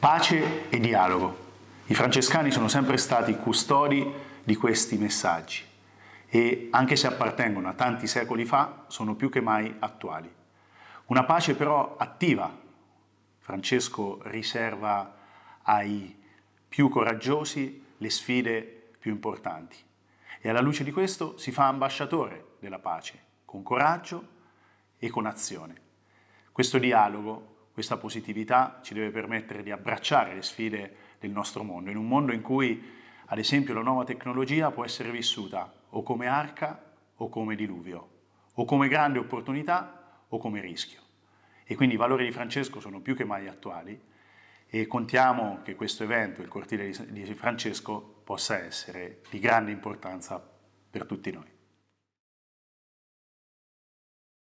Pace e dialogo. I francescani sono sempre stati custodi di questi messaggi e, anche se appartengono a tanti secoli fa, sono più che mai attuali. Una pace però attiva. Francesco riserva ai più coraggiosi le sfide più importanti e alla luce di questo si fa ambasciatore della pace, con coraggio e con azione. Questo dialogo questa positività ci deve permettere di abbracciare le sfide del nostro mondo, in un mondo in cui ad esempio la nuova tecnologia può essere vissuta o come arca o come diluvio, o come grande opportunità o come rischio. E quindi i valori di Francesco sono più che mai attuali e contiamo che questo evento, il cortile di Francesco, possa essere di grande importanza per tutti noi.